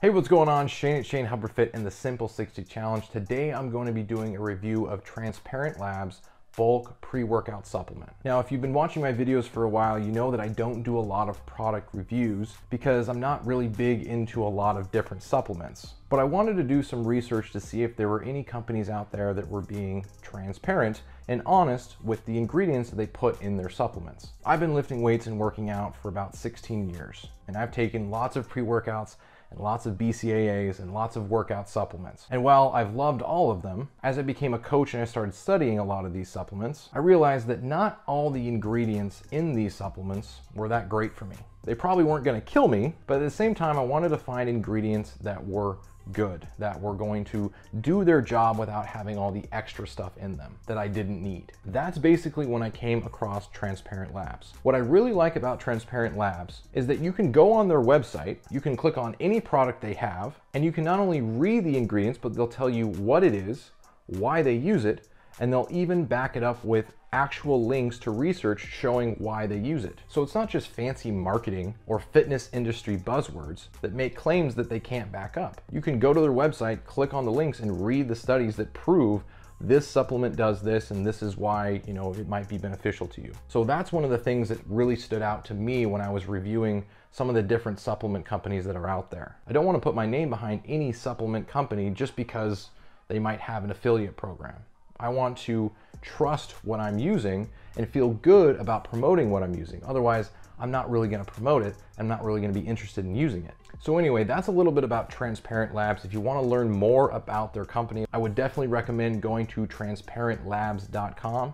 Hey, what's going on? Shane at Shane Hubbard and the Simple 60 Challenge. Today I'm going to be doing a review of Transparent Labs bulk pre-workout supplement. Now, if you've been watching my videos for a while, you know that I don't do a lot of product reviews because I'm not really big into a lot of different supplements. But I wanted to do some research to see if there were any companies out there that were being transparent and honest with the ingredients that they put in their supplements. I've been lifting weights and working out for about 16 years, and I've taken lots of pre-workouts and lots of BCAAs and lots of workout supplements. And while I've loved all of them, as I became a coach and I started studying a lot of these supplements, I realized that not all the ingredients in these supplements were that great for me. They probably weren't gonna kill me, but at the same time, I wanted to find ingredients that were good, that were going to do their job without having all the extra stuff in them that I didn't need. That's basically when I came across Transparent Labs. What I really like about Transparent Labs is that you can go on their website, you can click on any product they have, and you can not only read the ingredients, but they'll tell you what it is, why they use it, and they'll even back it up with actual links to research showing why they use it. So it's not just fancy marketing or fitness industry buzzwords that make claims that they can't back up. You can go to their website, click on the links and read the studies that prove this supplement does this and this is why you know it might be beneficial to you so that's one of the things that really stood out to me when i was reviewing some of the different supplement companies that are out there i don't want to put my name behind any supplement company just because they might have an affiliate program I want to trust what I'm using and feel good about promoting what I'm using. Otherwise, I'm not really gonna promote it. I'm not really gonna be interested in using it. So anyway, that's a little bit about Transparent Labs. If you wanna learn more about their company, I would definitely recommend going to transparentlabs.com,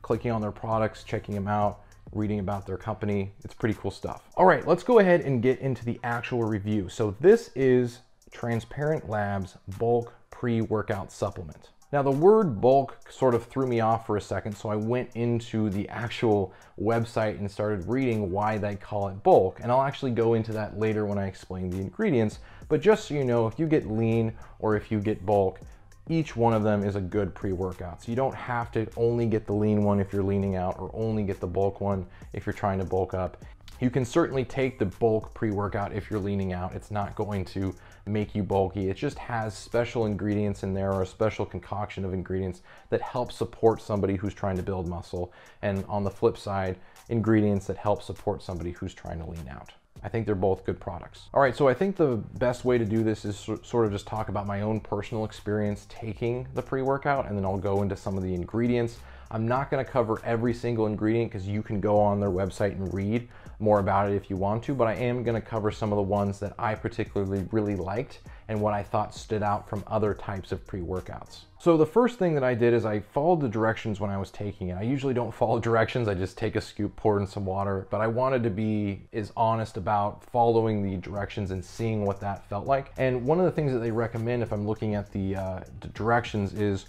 clicking on their products, checking them out, reading about their company. It's pretty cool stuff. All right, let's go ahead and get into the actual review. So this is Transparent Labs bulk pre-workout supplement. Now the word bulk sort of threw me off for a second, so I went into the actual website and started reading why they call it bulk. And I'll actually go into that later when I explain the ingredients. But just so you know, if you get lean or if you get bulk, each one of them is a good pre-workout. So you don't have to only get the lean one if you're leaning out or only get the bulk one if you're trying to bulk up. You can certainly take the bulk pre-workout if you're leaning out. It's not going to make you bulky. It just has special ingredients in there or a special concoction of ingredients that help support somebody who's trying to build muscle. And on the flip side, ingredients that help support somebody who's trying to lean out. I think they're both good products. All right, so I think the best way to do this is sort of just talk about my own personal experience taking the pre-workout and then I'll go into some of the ingredients I'm not gonna cover every single ingredient because you can go on their website and read more about it if you want to, but I am gonna cover some of the ones that I particularly really liked and what I thought stood out from other types of pre-workouts. So the first thing that I did is I followed the directions when I was taking it. I usually don't follow directions, I just take a scoop, pour in some water, but I wanted to be as honest about following the directions and seeing what that felt like. And one of the things that they recommend if I'm looking at the, uh, the directions is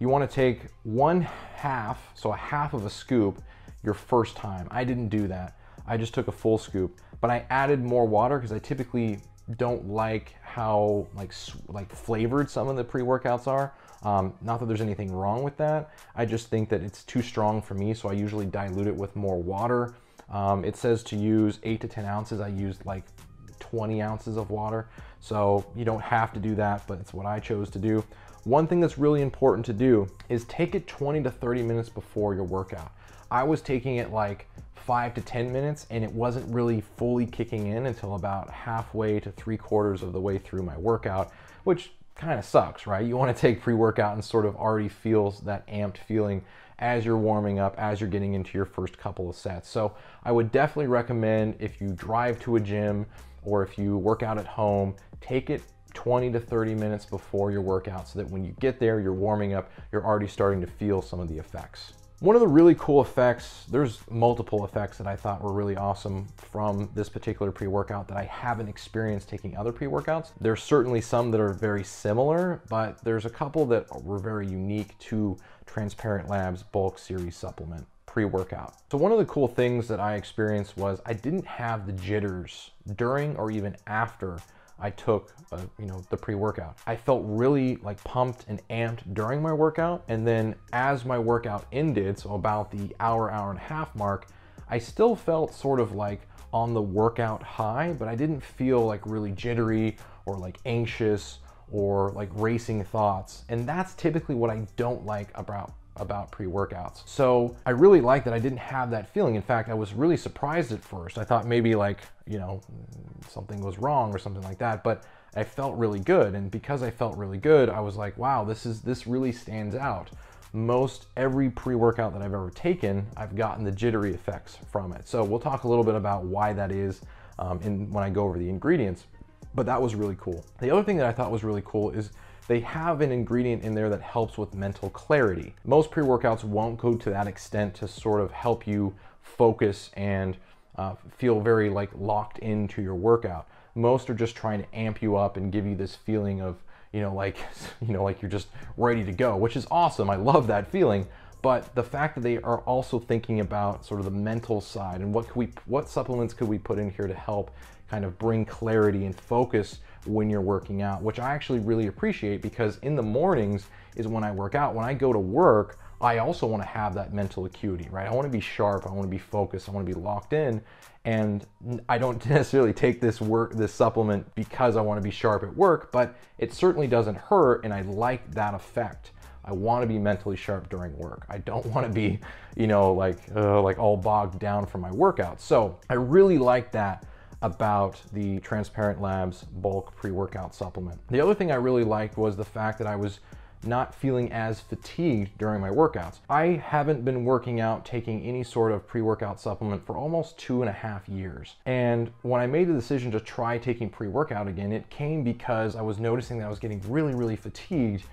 you wanna take one half, so a half of a scoop, your first time. I didn't do that. I just took a full scoop, but I added more water because I typically don't like how like like flavored some of the pre-workouts are. Um, not that there's anything wrong with that. I just think that it's too strong for me, so I usually dilute it with more water. Um, it says to use eight to 10 ounces. I used like 20 ounces of water. So you don't have to do that, but it's what I chose to do. One thing that's really important to do is take it 20 to 30 minutes before your workout. I was taking it like five to 10 minutes and it wasn't really fully kicking in until about halfway to three quarters of the way through my workout, which kind of sucks, right? You want to take pre-workout and sort of already feels that amped feeling as you're warming up, as you're getting into your first couple of sets. So I would definitely recommend if you drive to a gym or if you work out at home, take it 20 to 30 minutes before your workout so that when you get there, you're warming up, you're already starting to feel some of the effects. One of the really cool effects, there's multiple effects that I thought were really awesome from this particular pre-workout that I haven't experienced taking other pre-workouts. There's certainly some that are very similar, but there's a couple that were very unique to Transparent Labs Bulk Series Supplement pre-workout. So one of the cool things that I experienced was I didn't have the jitters during or even after I took, uh, you know, the pre-workout. I felt really like pumped and amped during my workout. And then as my workout ended, so about the hour, hour and a half mark, I still felt sort of like on the workout high, but I didn't feel like really jittery or like anxious or like racing thoughts. And that's typically what I don't like about about pre-workouts. So I really like that I didn't have that feeling. In fact, I was really surprised at first. I thought maybe like, you know, something was wrong or something like that, but I felt really good. And because I felt really good, I was like, wow, this is, this really stands out. Most every pre-workout that I've ever taken, I've gotten the jittery effects from it. So we'll talk a little bit about why that is um, in, when I go over the ingredients, but that was really cool. The other thing that I thought was really cool is they have an ingredient in there that helps with mental clarity. Most pre-workouts won't go to that extent to sort of help you focus and uh, feel very like locked into your workout. Most are just trying to amp you up and give you this feeling of, you know, like, you know, like you're just ready to go, which is awesome. I love that feeling. But the fact that they are also thinking about sort of the mental side and what could we, what supplements could we put in here to help kind of bring clarity and focus when you're working out, which I actually really appreciate because in the mornings is when I work out. When I go to work, I also want to have that mental acuity, right? I want to be sharp, I want to be focused, I want to be locked in, and I don't necessarily take this work this supplement because I want to be sharp at work, but it certainly doesn't hurt and I like that effect. I want to be mentally sharp during work. I don't want to be, you know, like uh, like all bogged down from my workout. So, I really like that about the Transparent Labs bulk pre-workout supplement. The other thing I really liked was the fact that I was not feeling as fatigued during my workouts. I haven't been working out taking any sort of pre-workout supplement for almost two and a half years. And when I made the decision to try taking pre-workout again, it came because I was noticing that I was getting really, really fatigued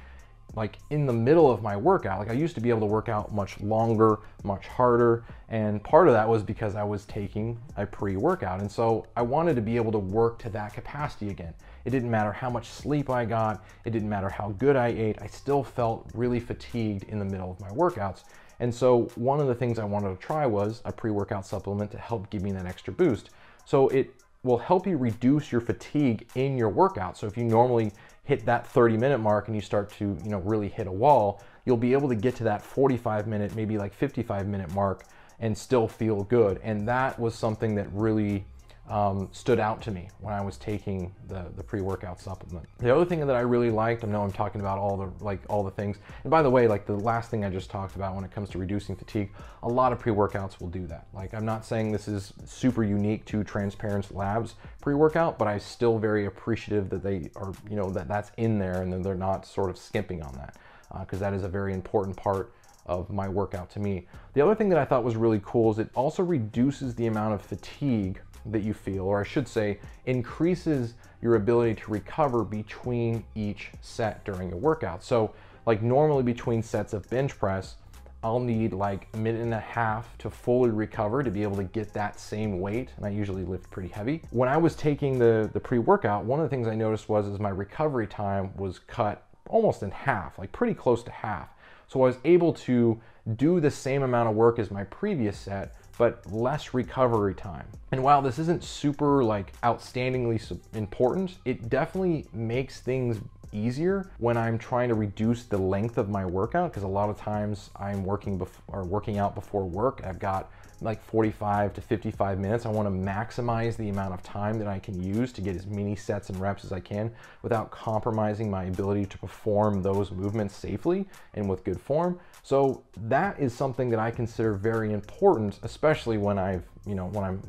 like in the middle of my workout. Like I used to be able to work out much longer, much harder. And part of that was because I was taking a pre-workout. And so I wanted to be able to work to that capacity again. It didn't matter how much sleep I got. It didn't matter how good I ate. I still felt really fatigued in the middle of my workouts. And so one of the things I wanted to try was a pre-workout supplement to help give me that extra boost. So it will help you reduce your fatigue in your workout. So if you normally hit that 30 minute mark and you start to, you know, really hit a wall, you'll be able to get to that 45 minute, maybe like 55 minute mark and still feel good. And that was something that really um, stood out to me when I was taking the, the pre-workout supplement. The other thing that I really liked, I know I'm talking about all the like all the things, and by the way, like the last thing I just talked about when it comes to reducing fatigue, a lot of pre-workouts will do that. Like I'm not saying this is super unique to Transparence Labs pre-workout, but I'm still very appreciative that they are, you know, that that's in there and that they're not sort of skimping on that because uh, that is a very important part of my workout to me. The other thing that I thought was really cool is it also reduces the amount of fatigue that you feel, or I should say, increases your ability to recover between each set during your workout. So like normally between sets of bench press, I'll need like a minute and a half to fully recover to be able to get that same weight. And I usually lift pretty heavy. When I was taking the, the pre-workout, one of the things I noticed was is my recovery time was cut almost in half, like pretty close to half. So I was able to do the same amount of work as my previous set but less recovery time. And while this isn't super like outstandingly important, it definitely makes things easier when I'm trying to reduce the length of my workout because a lot of times I'm working before or working out before work. I've got like 45 to 55 minutes. I wanna maximize the amount of time that I can use to get as many sets and reps as I can without compromising my ability to perform those movements safely and with good form. So that is something that I consider very important, especially when I've, you know, when I'm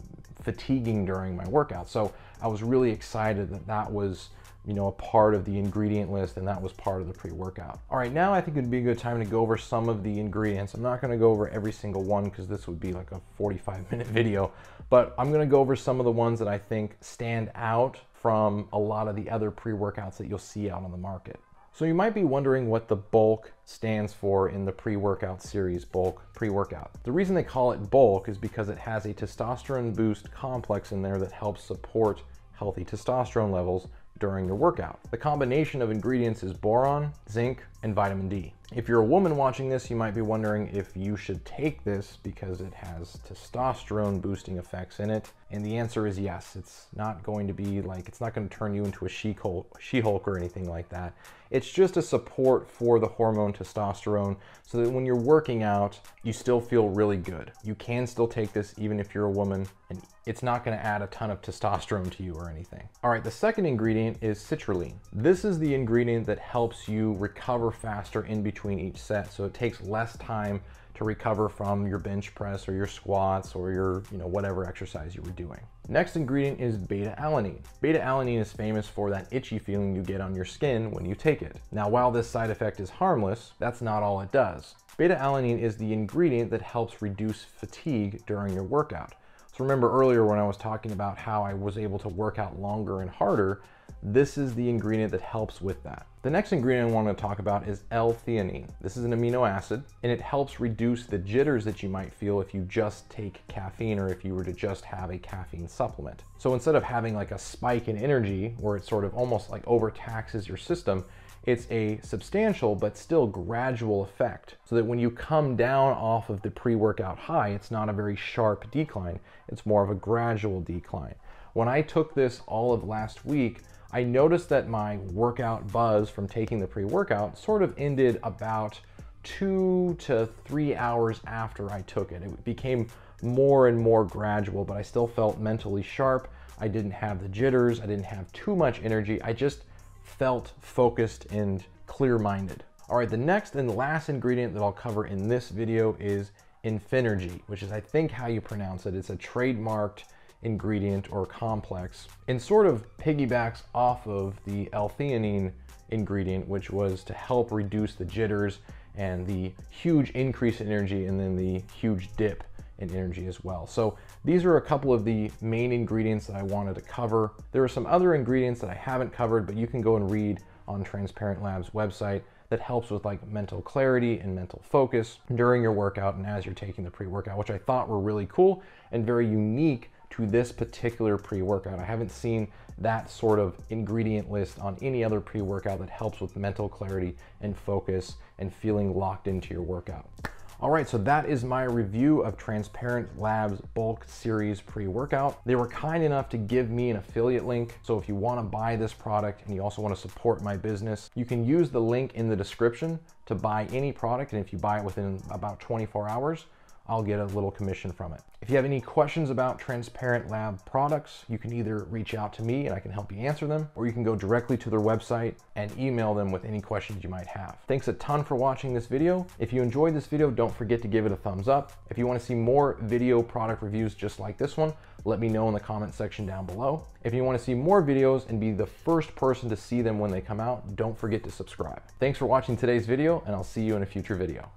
fatiguing during my workout. So I was really excited that that was you know, a part of the ingredient list and that was part of the pre-workout. All right, now I think it'd be a good time to go over some of the ingredients. I'm not gonna go over every single one because this would be like a 45 minute video, but I'm gonna go over some of the ones that I think stand out from a lot of the other pre-workouts that you'll see out on the market. So you might be wondering what the bulk stands for in the pre-workout series bulk pre-workout. The reason they call it bulk is because it has a testosterone boost complex in there that helps support healthy testosterone levels during your workout. The combination of ingredients is boron, zinc, and vitamin D. If you're a woman watching this, you might be wondering if you should take this because it has testosterone boosting effects in it. And the answer is yes. It's not going to be like, it's not going to turn you into a She-Hulk or anything like that. It's just a support for the hormone testosterone so that when you're working out, you still feel really good. You can still take this even if you're a woman and it's not going to add a ton of testosterone to you or anything. All right, the second ingredient is citrulline. This is the ingredient that helps you recover faster in between each set. So it takes less time to recover from your bench press or your squats or your, you know, whatever exercise you were doing. Next ingredient is beta-alanine. Beta-alanine is famous for that itchy feeling you get on your skin when you take it. Now, while this side effect is harmless, that's not all it does. Beta-alanine is the ingredient that helps reduce fatigue during your workout. So remember earlier when I was talking about how I was able to work out longer and harder, this is the ingredient that helps with that. The next ingredient I want to talk about is L-theanine. This is an amino acid and it helps reduce the jitters that you might feel if you just take caffeine or if you were to just have a caffeine supplement. So instead of having like a spike in energy where it sort of almost like overtaxes your system, it's a substantial but still gradual effect so that when you come down off of the pre-workout high, it's not a very sharp decline. It's more of a gradual decline. When I took this all of last week, I noticed that my workout buzz from taking the pre-workout sort of ended about two to three hours after I took it. It became more and more gradual, but I still felt mentally sharp. I didn't have the jitters. I didn't have too much energy. I just felt focused and clear-minded. All right, the next and last ingredient that I'll cover in this video is Infinergy, which is I think how you pronounce it. It's a trademarked ingredient or complex and sort of piggybacks off of the L-theanine ingredient, which was to help reduce the jitters and the huge increase in energy and then the huge dip in energy as well. So these are a couple of the main ingredients that I wanted to cover. There are some other ingredients that I haven't covered, but you can go and read on Transparent Labs website that helps with like mental clarity and mental focus during your workout and as you're taking the pre-workout, which I thought were really cool and very unique to this particular pre-workout. I haven't seen that sort of ingredient list on any other pre-workout that helps with mental clarity and focus and feeling locked into your workout. All right, so that is my review of Transparent Labs Bulk Series pre-workout. They were kind enough to give me an affiliate link. So if you wanna buy this product and you also wanna support my business, you can use the link in the description to buy any product. And if you buy it within about 24 hours, I'll get a little commission from it. If you have any questions about Transparent Lab products, you can either reach out to me and I can help you answer them, or you can go directly to their website and email them with any questions you might have. Thanks a ton for watching this video. If you enjoyed this video, don't forget to give it a thumbs up. If you wanna see more video product reviews just like this one, let me know in the comment section down below. If you wanna see more videos and be the first person to see them when they come out, don't forget to subscribe. Thanks for watching today's video and I'll see you in a future video.